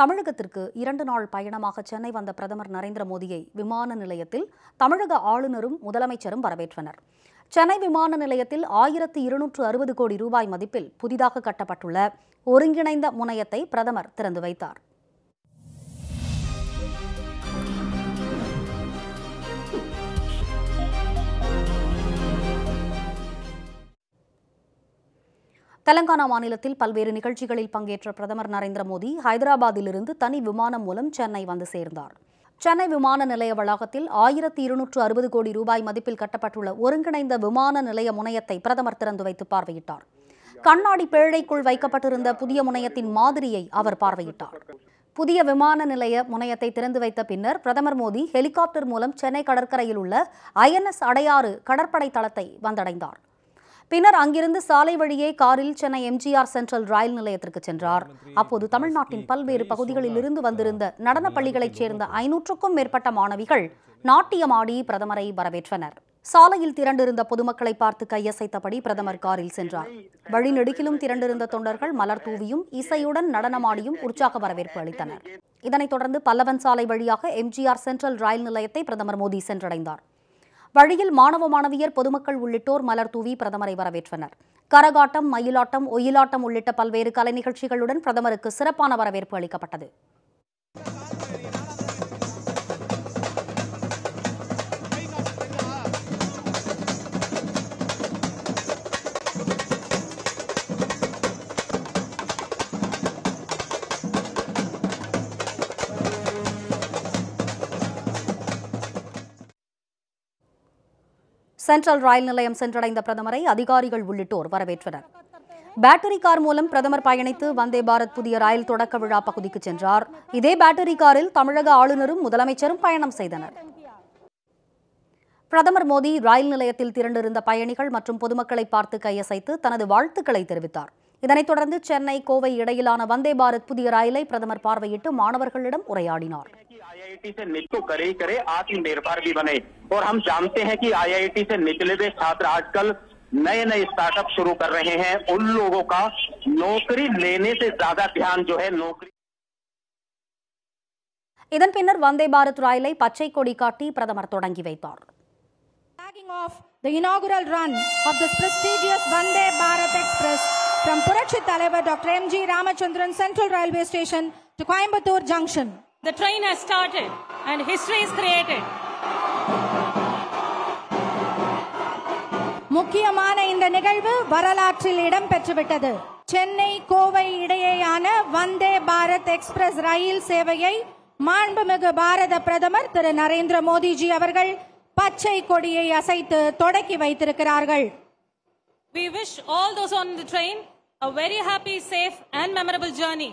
தமிழகத்திற்கு இரண்டு நாள் பயணமாக சென்னை வந்த பிரதமர் நரேந்திர மோடியை விமான நிலையத்தில் தமிழக ஆளுநரும் முதலமைச்சரும் வரவேற்றனர் சென்னை விமான நிலையத்தில் ஆயிரத்து இருநூற்று அறுபது கோடி ரூபாய் மதிப்பில் புதிதாக கட்டப்பட்டுள்ள ஒருங்கிணைந்த முனையத்தை பிரதமர் திறந்து வைத்தார் தெலங்கானா மாநிலத்தில் பல்வேறு நிகழ்ச்சிகளில் பங்கேற்ற பிரதமர் நரேந்திர மோடி ஹைதராபாத்திலிருந்து தனி விமானம் மூலம் சென்னை வந்து சேர்ந்தார் சென்னை விமான நிலைய வளாகத்தில் ஆயிரத்தி இருநூற்று அறுபது கோடி ரூபாய் மதிப்பில் கட்டப்பட்டுள்ள ஒருங்கிணைந்த விமான நிலைய முனையத்தை பிரதமர் திறந்து வைத்து பார்வையிட்டார் கண்ணாடி பேழைக்குள் வைக்கப்பட்டிருந்த புதிய முனையத்தின் மாதிரியை அவர் பார்வையிட்டார் புதிய விமான நிலைய முனையத்தை திறந்து வைத்த பின்னர் பிரதமர் மோடி ஹெலிகாப்டர் மூலம் சென்னை கடற்கரையில் உள்ள ஐஎன்எஸ் அடையாறு கடற்படை தளத்தை வந்தடைந்தார் பின்னர் அங்கிருந்து சாலை வழியே காரில் சென்னை எம்ஜிஆர் சென்ட்ரல் ரயில் நிலையத்திற்கு சென்றார் அப்போது தமிழ்நாட்டின் பல்வேறு பகுதிகளில் இருந்து வந்திருந்த நடன பள்ளிகளைச் சேர்ந்த ஐநூற்றுக்கும் மேற்பட்ட மாணவிகள் நாட்டியமாடி பிரதமரை வரவேற்றனர் சாலையில் திரண்டிருந்த பொதுமக்களை பார்த்து கையசைத்தபடி பிரதமர் காரில் சென்றார் வழிநெடுக்கிலும் திரண்டிருந்த தொண்டர்கள் மலர் தூவியும் இசையுடன் நடனமாடியும் உற்சாக வரவேற்பு அளித்தனர் இதனைத் தொடர்ந்து பல்லவன் சாலை வழியாக எம்ஜிஆர் சென்ட்ரல் ரயில் நிலையத்தை பிரதமர் மோடி சென்றடைந்தார் வழியில் மாணவ மாணவியர் பொதுமக்கள் உள்ளிட்டோர் மலர் தூவி பிரதமரை வரவேற்றனர் கரகாட்டம் மயிலாட்டம் ஒயிலாட்டம் உள்ளிட்ட பல்வேறு கலை நிகழ்ச்சிகளுடன் பிரதமருக்கு சிறப்பான வரவேற்பு அளிக்கப்பட்டது சென்ட்ரல் ரயில் நிலையம் சென்றடைந்த பிரதமரை அதிகாரிகள் உள்ளிட்டோர் வரவேற்றனர் பேட்டரி கார் மூலம் பிரதமர் பயணித்து வந்தே பாரத் புதிய ரயில் தொடக்க விழா பகுதிக்கு சென்றார் இதே பேட்டரி காரில் தமிழக ஆளுநரும் முதலமைச்சரும் பயணம் செய்தனர் பிரதமர் மோடி ரயில் நிலையத்தில் திரண்டிருந்த பயணிகள் மற்றும் பொதுமக்களை பார்த்து கையசைத்து தனது வாழ்த்துக்களை தெரிவித்தார் இதனைத் தொடர்ந்து சென்னை கோவை இடையிலான வந்தே பாரத் புதிய ரயிலை பிரதமர் பார்வையிட்டு மாணவர்களிடம் உரையாடினார் और हम जानते हैं कि आईआईटी से निकले हुए छात्र आजकल नए नए स्टार्टअप शुरू कर रहे हैं उन लोगों का नौकरी लेने से ज्यादा ध्यान जो है नौकरी இதன் பின்னர் வந்தே பாரத் ரயிலை பச்சை கொடி காட்டி பிரதமர் தொடங்கி வைத்தார் Tagging off the inaugural run of this prestigious Vande Bharat Express from Purakshit Taleva Dr. M.G. Ramachandran Central Railway Station to Coimbatore Junction. The train has started and history is created. முக்கியமான இந்த நிகழ்வு வரலாற்றில் இடம் பெற்றுவிட்டது சென்னை கோவை இடையேயான வந்தே Bharat express ரயில் சேவையை மாண்புமிகு பாரத பிரதமர் திரு நரேந்திர மோடிஜி அவர்கள் பச்சை கொடியை அசைத்து தொடக்கி வைத்திருக்கிறார்கள் We wish all those on the train a very happy, safe and memorable journey.